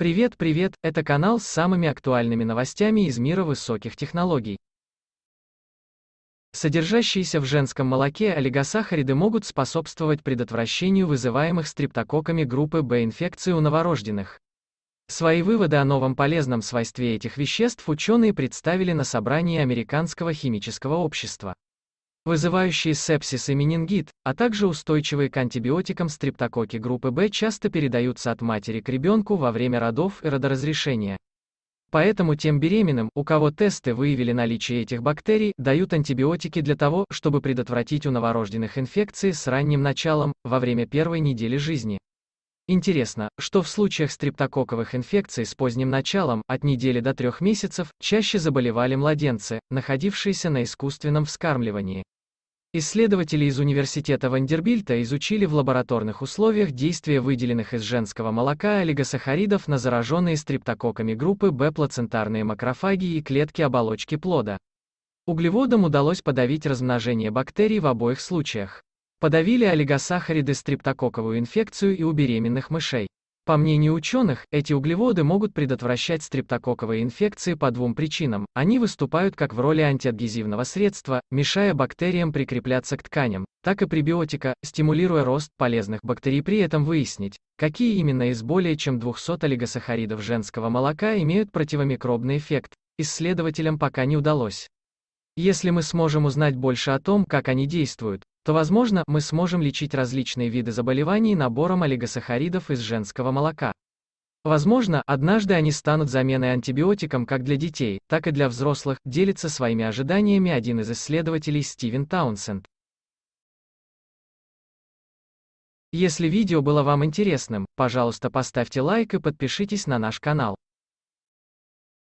Привет, привет, это канал с самыми актуальными новостями из мира высоких технологий. Содержащиеся в женском молоке олигосахариды могут способствовать предотвращению вызываемых стрептококками группы B инфекций у новорожденных. Свои выводы о новом полезном свойстве этих веществ ученые представили на собрании Американского химического общества вызывающие сепсис и менингит, а также устойчивые к антибиотикам стрептококи группы B часто передаются от матери к ребенку во время родов и родоразрешения. Поэтому тем беременным, у кого тесты выявили наличие этих бактерий, дают антибиотики для того, чтобы предотвратить у новорожденных инфекции с ранним началом, во время первой недели жизни. Интересно, что в случаях стрептококковых инфекций с поздним началом, от недели до трех месяцев, чаще заболевали младенцы, находившиеся на искусственном вскармливании. Исследователи из университета Вандербильта изучили в лабораторных условиях действие выделенных из женского молока олигосахаридов на зараженные стрептококками группы Б плацентарные макрофаги и клетки оболочки плода. Углеводам удалось подавить размножение бактерий в обоих случаях подавили олигосахариды стрептококковую инфекцию и у беременных мышей. По мнению ученых, эти углеводы могут предотвращать стрептококковые инфекции по двум причинам. Они выступают как в роли антиадгезивного средства, мешая бактериям прикрепляться к тканям, так и пребиотика, стимулируя рост полезных бактерий. При этом выяснить, какие именно из более чем 200 олигосахаридов женского молока имеют противомикробный эффект, исследователям пока не удалось. Если мы сможем узнать больше о том, как они действуют, то, возможно, мы сможем лечить различные виды заболеваний набором олигосахаридов из женского молока. Возможно, однажды они станут заменой антибиотикам как для детей, так и для взрослых, делится своими ожиданиями один из исследователей Стивен Таунсенд. Если видео было вам интересным, пожалуйста поставьте лайк и подпишитесь на наш канал.